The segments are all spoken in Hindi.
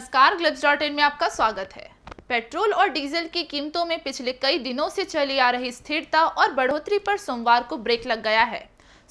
नमस्कार ग्लिप्स डॉट इन में आपका स्वागत है पेट्रोल और डीजल की कीमतों में पिछले कई दिनों से चली आ रही स्थिरता और बढ़ोतरी पर सोमवार को ब्रेक लग गया है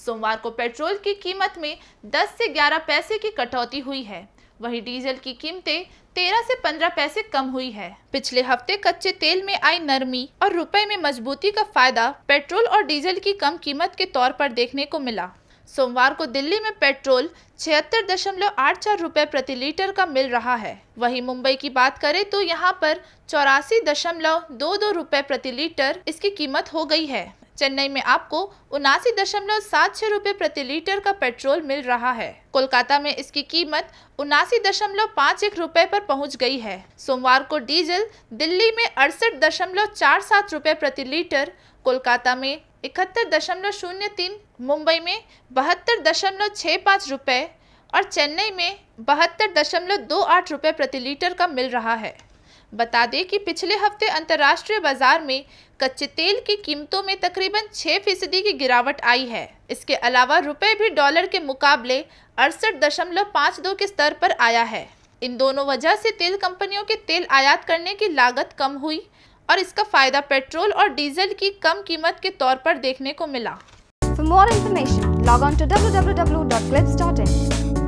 सोमवार को पेट्रोल की कीमत में 10 से 11 पैसे की कटौती हुई है वहीं डीजल की कीमतें 13 से 15 पैसे कम हुई है पिछले हफ्ते कच्चे तेल में आई नरमी और रुपए में मजबूती का फायदा पेट्रोल और डीजल की कम कीमत के तौर पर देखने को मिला सोमवार को दिल्ली में पेट्रोल छिहत्तर दशमलव आठ चार रुपए प्रति लीटर का मिल रहा है वहीं मुंबई की बात करें तो यहां पर चौरासी दशमलव दो दो रुपए प्रति लीटर इसकी कीमत हो गई है चेन्नई में आपको उनासी दशमलव सात छह रूपए प्रति लीटर का पेट्रोल मिल रहा है कोलकाता में इसकी कीमत उनासी दशमलव पाँच एक रूपए पर पहुंच गई है सोमवार को डीजल दिल्ली में अड़सठ दशमलव चार सात रूपए प्रति लीटर कोलकाता में इकहत्तर दशमलव शून्य तीन मुंबई में बहत्तर दशमलव छः पाँच रुपये और चेन्नई में बहत्तर दशमलव दो आठ रुपये प्रति लीटर का मिल रहा है बता दें कि पिछले हफ्ते अंतर्राष्ट्रीय बाजार में कच्चे तेल की कीमतों में तकरीबन छः फीसदी की गिरावट आई है इसके अलावा रुपए भी डॉलर के मुकाबले अड़सठ दशमलव पाँच दो के स्तर पर आया है इन दोनों वजह से तेल कंपनियों के तेल आयात करने की लागत कम हुई और इसका फ़ायदा पेट्रोल और डीजल की कम कीमत के तौर पर देखने को मिला for more information log on to W W W dot in